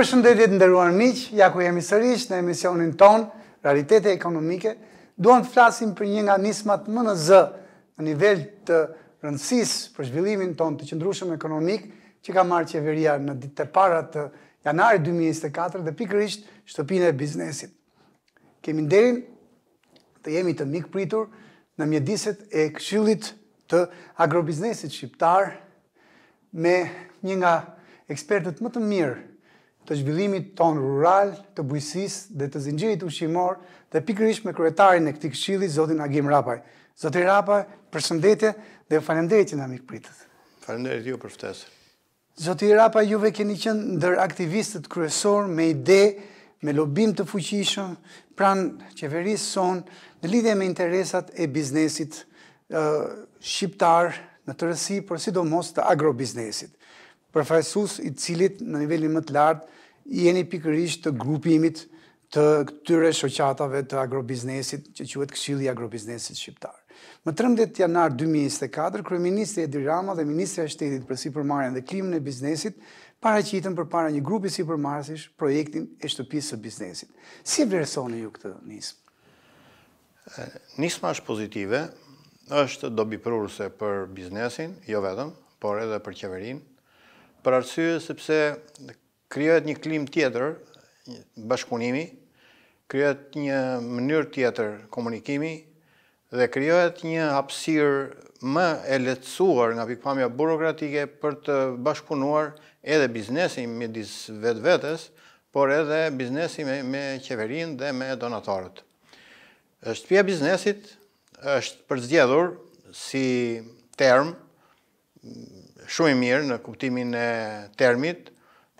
Për shëndetje të ndërruar miqë, ja ku jemi sërish në emisionin tonë, Raritete ekonomike, duan të flasim për një nga nismat më në zë në nivel të rëndësis për zhvillimin tonë të qëndrushëm ekonomik që ka marrë qeveria në ditë të parat të janari 2024 dhe pikërisht shtëpine e biznesit. Kemi nderin të jemi të mikë pritur në mjediset e këshyllit të agrobiznesit shqiptar me një nga ekspertët më të mirë të zhvillimit ton rural, të bujësis dhe të zingjirit ushqimor dhe pikrish me kryetarin e këti këshili, Zotin Agim Rapaj. Zotin Rapaj, përshëndetje dhe falemderitje në amik pritët. Falemderit ju për Zotin Rapaj, juve keni qënë ndër aktivistët kryesor me ide, me lobim të fuqishëm, pranë qeverisë son, në lidhje me interesat e biznesit shqiptar në të rësi, për sidomos të agrobiznesit. Përfajsus i cilit në nivelin më të lartë, jeni pikërisht të grupimit të këtyre shoqatave të agrobiznesit që quhet Këshilli i Agrobiznesit Shqiptar. Më 13 janar 2024, kryeministri Edir Rama dhe ministri e Shtetit për Sipërmarrjen dhe Klimën e Biznesit për përpara një grupi sipërmarrësish projektin e shtëpisë së biznesit. Si vlerësoni ju këtë nismë? Nisma është pozitive, është dobi prurëse për biznesin, jo vetëm, por edhe për qeverin, për arsye sepse kriot një klim tjetër bashkëpunimi, kriot një mënyrë tjetër komunikimi, dhe kriot një hapsirë më e letësuar nga pikpamja burokratike për të bashkëpunuar edhe biznesin me disë vetë vetës, por edhe biznesin me qeverin dhe me donatorët. është pja biznesit, është përzgjedhur si term, shumë i mirë në kuptimin e termit,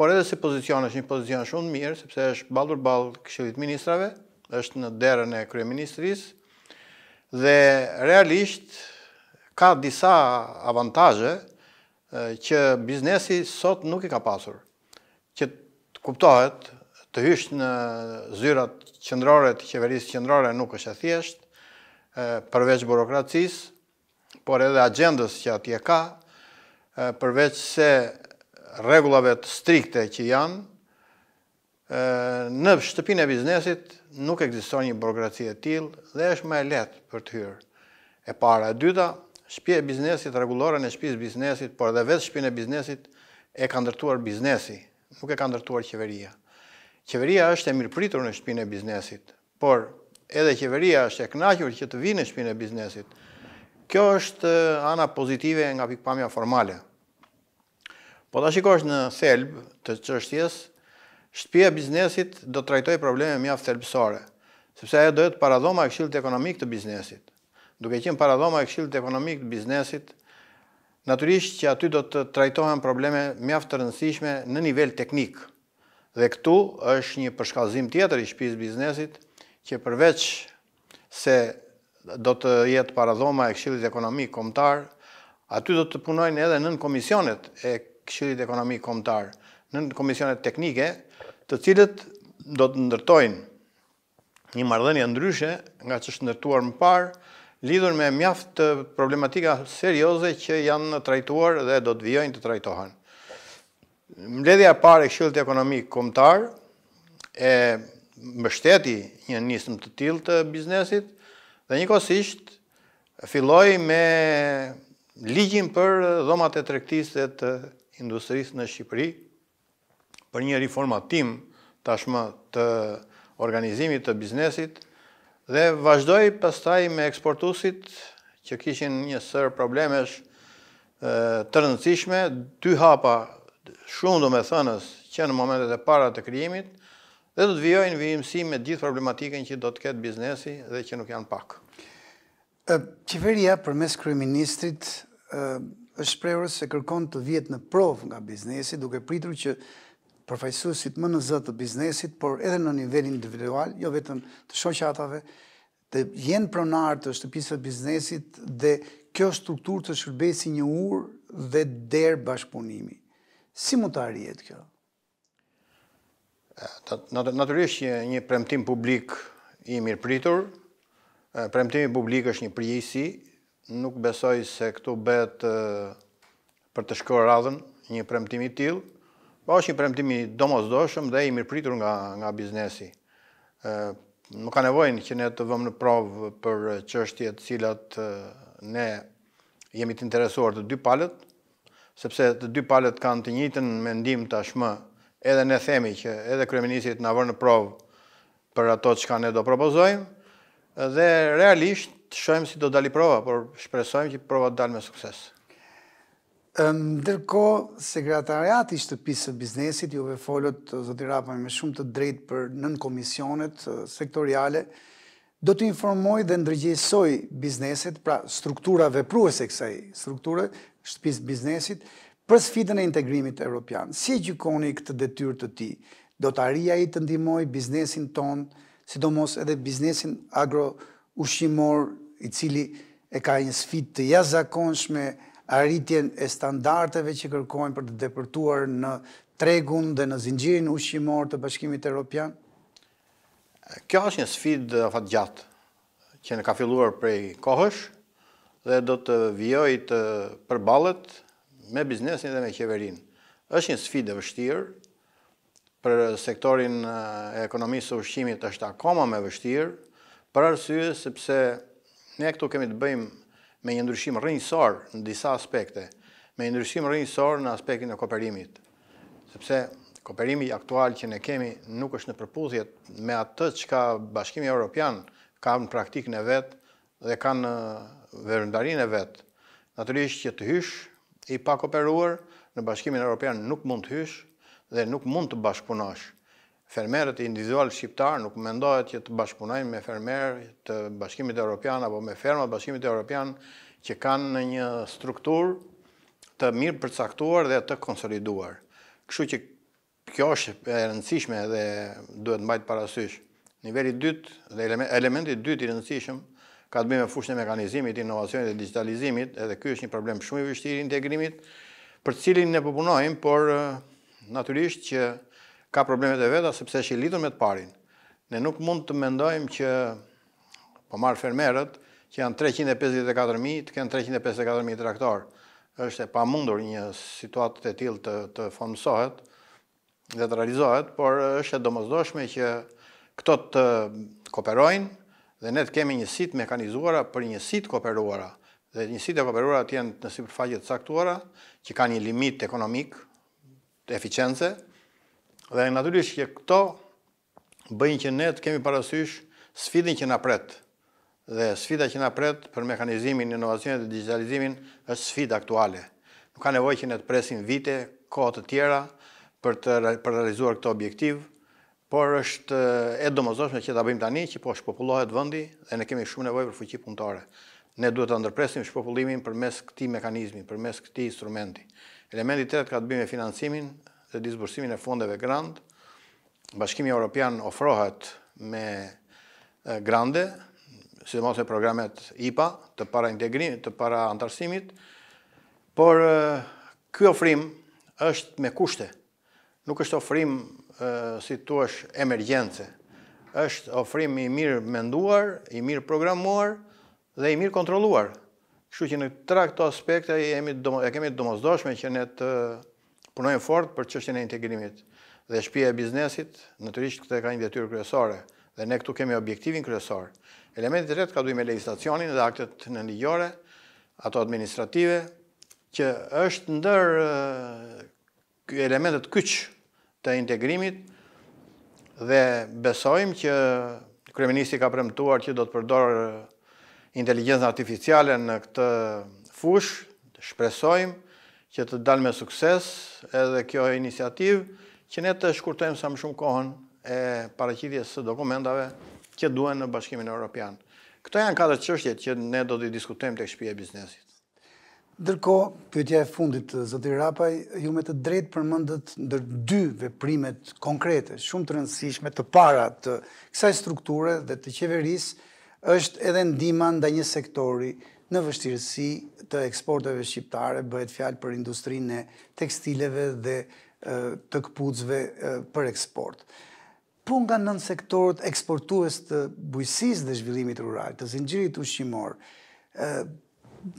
por edhe si pozicion është një pozicion shumë mirë, sepse është balur bal këshillit ministrave, është në derën e kryeministrisë, dhe realisht ka disa avantaje që biznesi sot nuk i ka pasur. Që të kuptohet të hysh në zyrat qendrore të qeverisë qendrore nuk është e thjesht, përveç burokracisë, por edhe agendës që atje ka, përveç se regullave të strikte që janë, në shtëpin e biznesit nuk eksiston një e t'il dhe është me letë për të hyrë. E para e dyta, shpje e biznesit, regulorën e shpjes biznesit, por edhe vetë shpjen e biznesit e ka ndërtuar biznesi, nuk e ka ndërtuar qeveria. Qeveria është e mirë pritur në shpjen e biznesit, por edhe qeveria është e knajhur që të vinë në shpjen e biznesit. Kjo është ana pozitive nga pikpamja formale. Po ta shikosh në thelb të çështjes, shtëpia e biznesit do të trajtoj probleme mjaft thelbësore, sepse ajo do të paradhoma e këshillit ekonomik të biznesit. Duke qenë paradhoma e këshillit ekonomik të biznesit, natyrisht që aty do të trajtohen probleme mjaft të rëndësishme në nivel teknik. Dhe këtu është një përshkallëzim tjetër i shtëpisë biznesit që përveç se do të jetë paradhoma e këshillit ekonomik kombëtar, aty do të punojnë edhe nën komisionet e Këshillit Ekonomik Komtar në komisionet teknike, të cilët do të ndërtojnë një mardheni ndryshe nga që është ndërtuar më parë, lidur me mjaft të problematika serioze që janë trajtuar dhe do të vjojnë të trajtohan. Mledhja parë e Këshillit Ekonomik Komtar e mbështeti një njësëm të tiltë të biznesit, dhe kosisht filloj me ligjim për dhomat e trektis dhe të, industrisë në Shqipëri për një reformatim tashmë të organizimit të biznesit dhe vazhdoj pastaj me eksportusit që kishin një sërë problemesh të rëndësishme, dy hapa shumë do me thënës që në momentet e para të kryimit dhe do të vjojnë vijimësi me gjithë problematikën që do të ketë biznesi dhe që nuk janë pak. Qeveria për mes kryeministrit është shprehur se kërkon të vihet në provë nga biznesi duke pritur që përfaqësuesit më në zë të biznesit, por edhe në nivel individual, jo vetëm të shoqatave, të jenë pronar të shtëpisët të biznesit dhe kjo struktur të shërbesi një urë dhe derë bashkëpunimi. Si mund të arrihet kjo? Naturisht një, një premtim publik i mirë pritur, premtimi publik është një prijesi nuk besoj se këtu bet për të shkohë radhën një premtimi t'il, po është një premtimi domozdoshëm dhe i mirë pritur nga, nga biznesi. Nuk ka nevojnë që ne të vëmë në provë për qështjet cilat ne jemi të interesuar të dy palët, sepse të dy palët kanë të njëtën mendim tashmë, edhe ne themi që edhe kreminisit në na vënë në provë për ato që ka ne do propozojmë, dhe realisht të shojmë si do dali prova, por shpresojmë që prova të dalë me sukses. Ndërko, i shtëpisë të biznesit, juve folot, zotë i rapaj, me shumë të drejt për nën komisionet sektoriale, do të informoj dhe ndërgjësoj bizneset, pra struktura vepruese kësaj strukture, shtëpisë biznesit, për sfidën e integrimit e Europian. Si gjukoni këtë detyr të ti, do të arria i të ndimoj biznesin ton, sidomos edhe biznesin agro ushqimor i cili e ka një sfit të jazakonshme arritjen e standarteve që kërkojnë për të depërtuar në tregun dhe në zingjirin ushqimor të bashkimit e Europian? Kjo është një sfit fat gjatë që në ka filluar prej kohësh dhe do të vjoj të përbalet me biznesin dhe me qeverin. është një sfit e vështirë, për sektorin e ekonomisë të ushqimit është akoma me vështirë, për arsye sepse Ne këtu kemi të bëjmë me një ndryshim rrinjësor në disa aspekte, me një ndryshim rrinjësor në aspektin e koperimit, sepse koperimi aktual që ne kemi nuk është në përpudhjet me atë që ka bashkimi Europian, ka në praktikën e vetë dhe ka në vërëndarin e vetë. Naturisht që të hysh i pa koperuar, në bashkimin Europian nuk mund të hysh dhe nuk mund të bashkëpunosh fermerët e individual shqiptar nuk mendohet që të bashkëpunojnë me fermerë të bashkimit e Europian apo me fermat bashkimit e Europian që kanë në një struktur të mirë përcaktuar dhe të konsoliduar. Kështu që kjo është e rëndësishme dhe duhet mbajtë parasysh. Niveli dytë dhe elementi dytë i rëndësishëm ka të bëjmë e fushën e mekanizimit, inovacionit dhe digitalizimit, edhe kjo është një problem shumë i vështiri integrimit, për cilin ne përpunojmë, por naturisht që ka problemet e veta, sepse është i lidhëm me të parin. Ne nuk mund të mendojmë që po marë fermerët, që janë 354.000, të kënë 354.000 traktorë. është e pa mundur një situatët e tilë të, të fondësohet dhe të realizohet, por është e domozdoshme që këto të kooperojnë dhe ne të kemi një sit mekanizuara për një sit kooperuara dhe një sit e kooperuara të jenë në si përfaqet saktuara që ka një limit ekonomik të eficience Dhe natyrisht që këto bëjnë që ne të kemi parasysh sfidin që na pret. Dhe sfida që na pret për mekanizimin, inovacionin dhe digitalizimin është sfida aktuale. Nuk ka nevojë që ne të presim vite, kohë të tjera për të realizuar këtë objektiv, por është e domosdoshme që ta bëjmë tani që po shpopullohet vendi dhe ne kemi shumë nevojë për fuqi punëtore. Ne duhet të ndërpresim shpopullimin përmes këtij mekanizmi, përmes këtij instrumenti. Elementi i tretë ka të bëjë me financimin, dhe disbursimin e fondeve grant, Bashkimi Europian ofrohet me grande, si dhe mos e programet IPA, të para integrimit, të para antarësimit, por kjo ofrim është me kushte, nuk është ofrim si të tuash emergjence, është ofrim i mirë menduar, i mirë programuar dhe i mirë kontroluar. Shqy që në tra këto aspekte e kemi të domozdoshme që ne të punojnë fort për qështjën e integrimit dhe shpia e biznesit, nëtërisht këtë ka një vetyrë kryesore, dhe ne këtu kemi objektivin kryesor. Elementit të retë ka dujme legislacionin dhe aktet në ligjore, ato administrative, që është ndër elementet kyç të integrimit dhe besojmë që kreministi ka premtuar që do të përdorë inteligencën artificiale në këtë fushë, shpresojmë, që të dalë me sukses edhe kjo e inisiativ, që ne të shkurtojmë sa më shumë kohën e paraqitjes së dokumentave që duhen në Bashkimin Evropian. Këto janë katër çështjet që ne do të diskutojmë tek shtëpia e biznesit. Ndërkohë, pyetja e fundit Zotir Rapaj, ju me të drejt përmendët ndër dy veprimet konkrete, shumë të rëndësishme të para të kësaj strukture dhe të qeverisë është edhe ndihma ndaj një sektori në vështirësi të eksporteve shqiptare bëhet fjalë për industrinë e tekstileve dhe të këpucëve për eksport. Punga nga nën sektorët eksportues të bujqësisë dhe zhvillimit rural, të zinxhirit ushqimor, shqimor,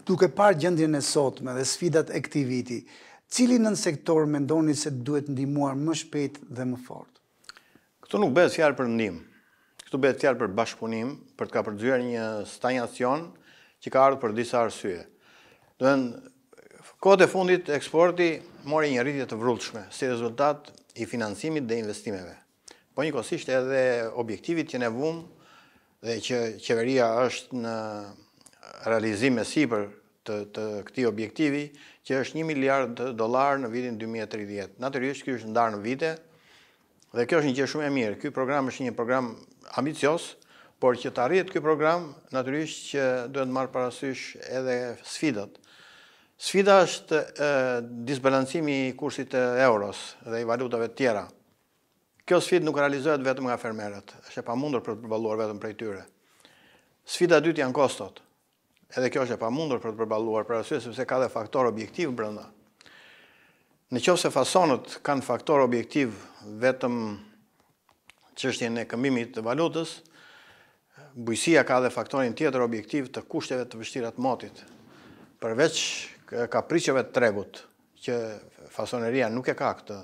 duke parë gjendjen e sotme dhe sfidat e këtij viti, cili nën sektor mendoni se duhet ndihmuar më shpejt dhe më fort? Këtu nuk bëhet fjalë për ndihmë. Këtu bëhet fjalë për bashkëpunim, për të kapërcyer një stagnacion që ka ardhë për disa arsye. Dhe në kote fundit, eksporti mori një rritje të vrullëshme, si rezultat i financimit dhe investimeve. Po një kosisht edhe objektivit që ne vum dhe që qeveria është në realizim e sipër të, të këti objektivi, që është 1 miliard dolar në vitin 2030. Naturisht, kjo është ndarë në vite, dhe kjo është një që shumë e mirë. Kjo program është një program ambicios, por që të arritë këj program, naturisht që duhet të marë parasysh edhe sfidat. Sfida është disbalancimi i kursit e euros dhe i valutave tjera. Kjo sfid nuk realizohet vetëm nga fermeret, është e pa mundur për të përbaluar vetëm për e tyre. Sfida dytë janë kostot, edhe kjo është e pa mundur për të përbaluar për asyës, sepse ka dhe faktor objektiv brënda. Në qofë se fasonët kanë faktor objektiv vetëm qështjen e këmbimit të valutës, bujësia ka dhe faktorin tjetër objektiv të kushteve të vështirat motit. Përveç ka të tregut, që fasoneria nuk e ka këtë.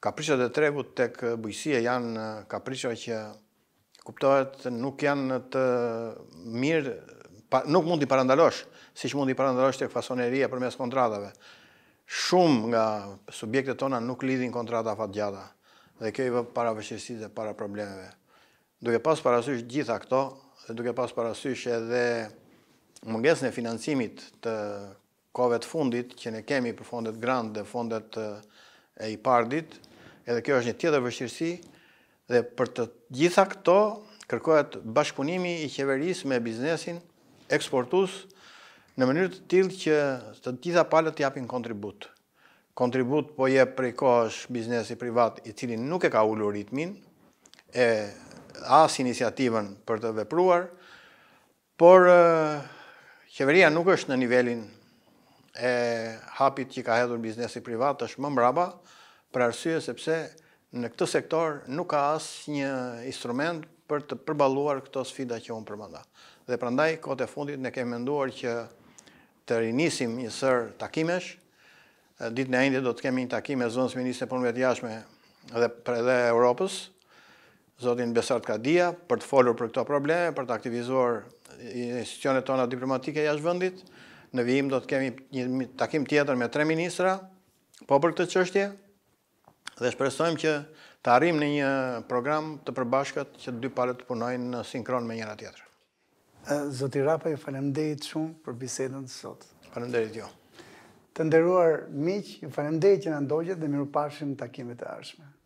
Ka të tregut të bujësia janë ka që kuptohet nuk janë të mirë, nuk mundi parandalosh, si që mundi parandalosh të fasoneria për mes kontratave. Shumë nga subjekte tona nuk lidhin kontrata fatë dhe kjo i vë para vështirësit dhe para problemeve duke pas parasysh gjitha këto, dhe duke pas parasysh edhe mungesën e financimit të kove të fundit që ne kemi për fondet grant dhe fondet e i pardit, edhe kjo është një tjetër vështirësi, dhe për të gjitha këto kërkohet bashkëpunimi i kjeveris me biznesin eksportus në mënyrë të tjilë që të gjitha palët japin kontribut. Kontribut po je prej kohë është biznesi privat i cili nuk e ka ullur ritmin, e as iniciativën për të vepruar, por qeveria nuk është në nivelin e hapit që ka hedhur biznesi privat, është më mraba për arsye sepse në këtë sektor nuk ka asë një instrument për të përbaluar këto sfida që unë përmënda. Dhe prandaj, kote e fundit, ne kemë menduar që të rinisim një sër takimesh, ditë në endje do të kemi një takime zonës ministre punëve të jashme dhe për edhe Europës, zotin Besart Kadia, për të folur për këto probleme, për të aktivizuar institucionet tona diplomatike jashtë vëndit. Në vijim do të kemi një takim tjetër me tre ministra, po për këtë qështje, dhe shpresojmë që të arim në një program të përbashkët që dy palet të punojnë në sinkron me njëra tjetër. Zoti Rapa, ju falemdejit shumë për bisedën sot. Falemdejit jo. Të nderuar miq, ju falemdejit që në ndogjet dhe miru pashim takimet e arshme.